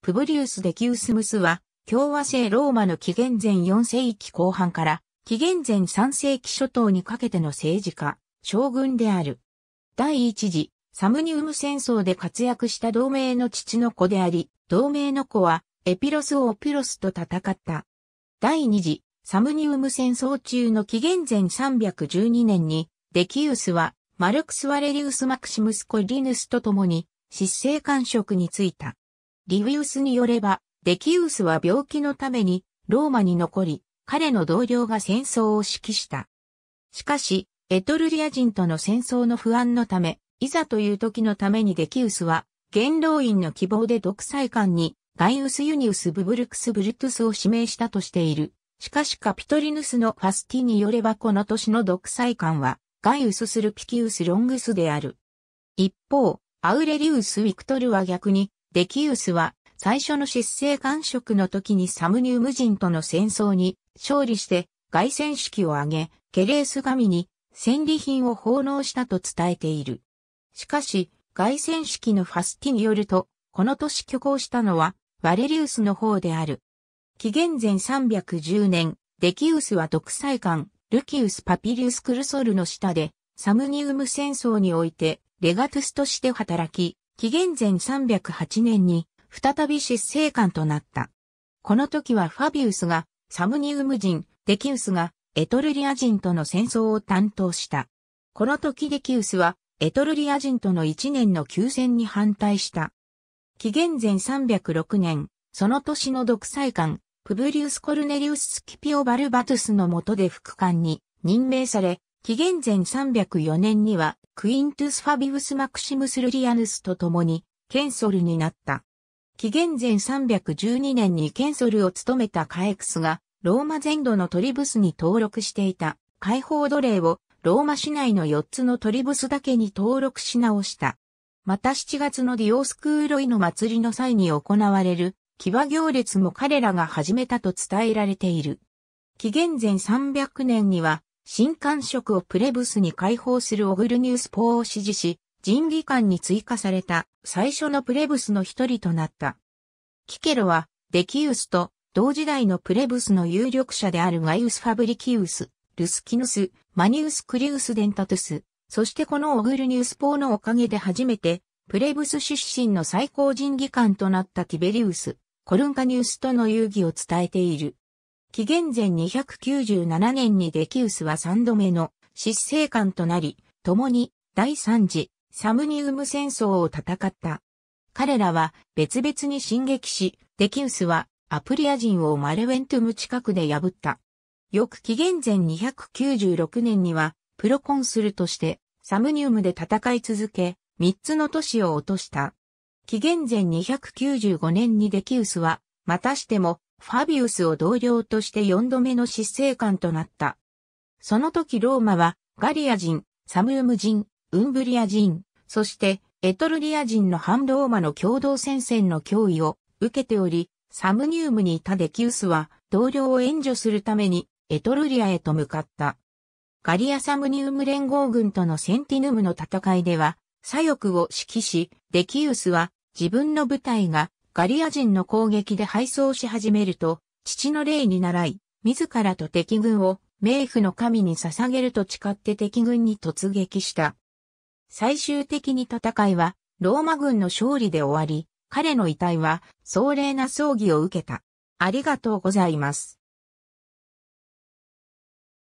プブリウス・デキウスムスは、共和制ローマの紀元前4世紀後半から、紀元前3世紀初頭にかけての政治家、将軍である。第一次、サムニウム戦争で活躍した同盟の父の子であり、同盟の子は、エピロス・オピロスと戦った。第二次、サムニウム戦争中の紀元前312年に、デキウスは、マルクス・ワレリウス・マクシムス・コリヌスと共に、執政官職に就いた。リウィウスによれば、デキウスは病気のためにローマに残り、彼の同僚が戦争を指揮した。しかし、エトルリア人との戦争の不安のため、いざという時のためにデキウスは、元老院の希望で独裁官に、ガイウス・ユニウス・ブブルクス・ブルトゥスを指名したとしている。しかしカピトリヌスのファスティによればこの年の独裁官は、ガイウス・スルピキウス・ロングスである。一方、アウレリウス・ウィクトルは逆に、デキウスは最初の失政官職の時にサムニウム人との戦争に勝利して外戦式を挙げ、ケレース神に戦利品を奉納したと伝えている。しかし、外戦式のファスティによると、この年挙行したのは、ワレリウスの方である。紀元前310年、デキウスは独裁官、ルキウス・パピリウス・クルソルの下で、サムニウム戦争において、レガトゥスとして働き、紀元前308年に再び執政官となった。この時はファビウスがサムニウム人、デキウスがエトルリア人との戦争を担当した。この時デキウスはエトルリア人との一年の休戦に反対した。紀元前306年、その年の独裁官、プブリウス・コルネリウス・スキピオ・バルバトゥスの下で副官に任命され、紀元前304年には、クイントゥス・ファビウス・マクシムス・ルリアヌスと共に、ケンソルになった。紀元前312年にケンソルを務めたカエクスが、ローマ全土のトリブスに登録していた、解放奴隷を、ローマ市内の4つのトリブスだけに登録し直した。また7月のディオスクーロイの祭りの際に行われる、騎馬行列も彼らが始めたと伝えられている。紀元前300年には、新官職をプレブスに解放するオグルニュース法を支持し、人技官に追加された最初のプレブスの一人となった。キケロは、デキウスと同時代のプレブスの有力者であるガイウス・ファブリキウス、ルスキヌス、マニウス・クリウス・デンタトゥス、そしてこのオグルニュース法のおかげで初めて、プレブス出身の最高人技官となったティベリウス、コルンカニウスとの遊戯を伝えている。紀元前297年にデキウスは3度目の執政官となり、共に第3次サムニウム戦争を戦った。彼らは別々に進撃し、デキウスはアプリア人をマレウェントム近くで破った。翌紀元前296年にはプロコンスルとしてサムニウムで戦い続け、3つの都市を落とした。紀元前295年にデキウスは、またしてもファビウスを同僚として4度目の執政官となった。その時ローマはガリア人、サムーム人、ウンブリア人、そしてエトルリア人の反ローマの共同戦線の脅威を受けており、サムニウムにいたデキウスは同僚を援助するためにエトルリアへと向かった。ガリア・サムニウム連合軍とのセンティヌムの戦いでは左翼を指揮し、デキウスは自分の部隊がガリア人の攻撃で敗走し始めると、父の霊に倣い、自らと敵軍を、冥府の神に捧げると誓って敵軍に突撃した。最終的に戦いは、ローマ軍の勝利で終わり、彼の遺体は、壮麗な葬儀を受けた。ありがとうございます。